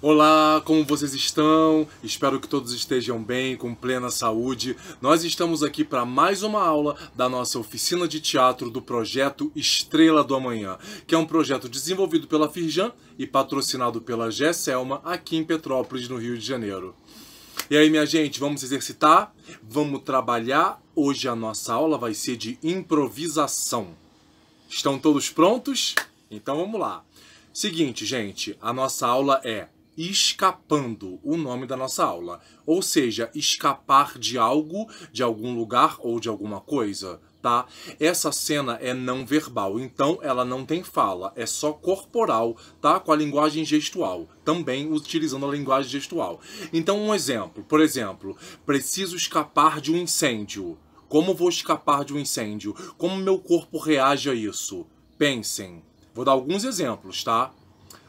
Olá, como vocês estão? Espero que todos estejam bem, com plena saúde. Nós estamos aqui para mais uma aula da nossa oficina de teatro do projeto Estrela do Amanhã, que é um projeto desenvolvido pela Firjan e patrocinado pela Gesselma aqui em Petrópolis, no Rio de Janeiro. E aí, minha gente, vamos exercitar? Vamos trabalhar? Hoje a nossa aula vai ser de improvisação. Estão todos prontos? Então vamos lá. Seguinte, gente, a nossa aula é escapando, o nome da nossa aula. Ou seja, escapar de algo, de algum lugar ou de alguma coisa, tá? Essa cena é não verbal, então ela não tem fala, é só corporal, tá? Com a linguagem gestual, também utilizando a linguagem gestual. Então, um exemplo, por exemplo, preciso escapar de um incêndio. Como vou escapar de um incêndio? Como meu corpo reage a isso? Pensem. Vou dar alguns exemplos, tá?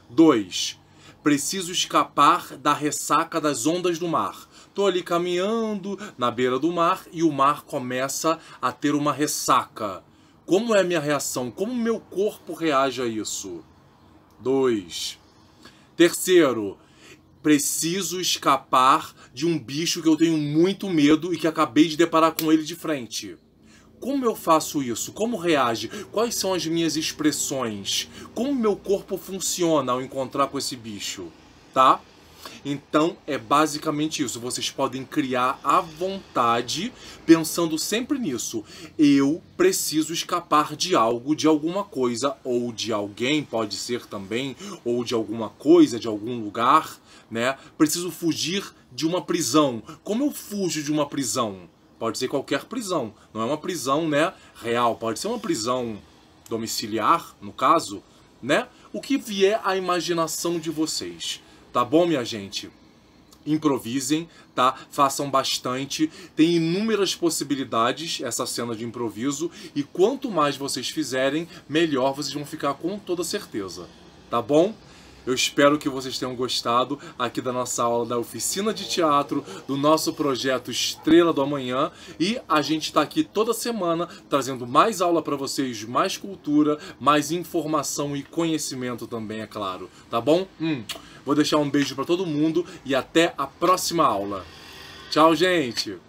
2. Preciso escapar da ressaca das ondas do mar. Tô ali caminhando na beira do mar e o mar começa a ter uma ressaca. Como é a minha reação? Como meu corpo reage a isso? 2. Terceiro, preciso escapar de um bicho que eu tenho muito medo e que acabei de deparar com ele de frente. Como eu faço isso? Como reage? Quais são as minhas expressões? Como meu corpo funciona ao encontrar com esse bicho? Tá? Então é basicamente isso. Vocês podem criar à vontade, pensando sempre nisso. Eu preciso escapar de algo, de alguma coisa, ou de alguém, pode ser também, ou de alguma coisa, de algum lugar, né? Preciso fugir de uma prisão. Como eu fujo de uma prisão? Pode ser qualquer prisão. Não é uma prisão, né, real. Pode ser uma prisão domiciliar, no caso, né? O que vier à imaginação de vocês. Tá bom, minha gente? improvisem, tá? Façam bastante. Tem inúmeras possibilidades essa cena de improviso e quanto mais vocês fizerem, melhor vocês vão ficar com toda certeza. Tá bom? Eu espero que vocês tenham gostado aqui da nossa aula da oficina de teatro, do nosso projeto Estrela do Amanhã. E a gente está aqui toda semana trazendo mais aula para vocês, mais cultura, mais informação e conhecimento também, é claro. Tá bom? Hum, vou deixar um beijo para todo mundo e até a próxima aula. Tchau, gente!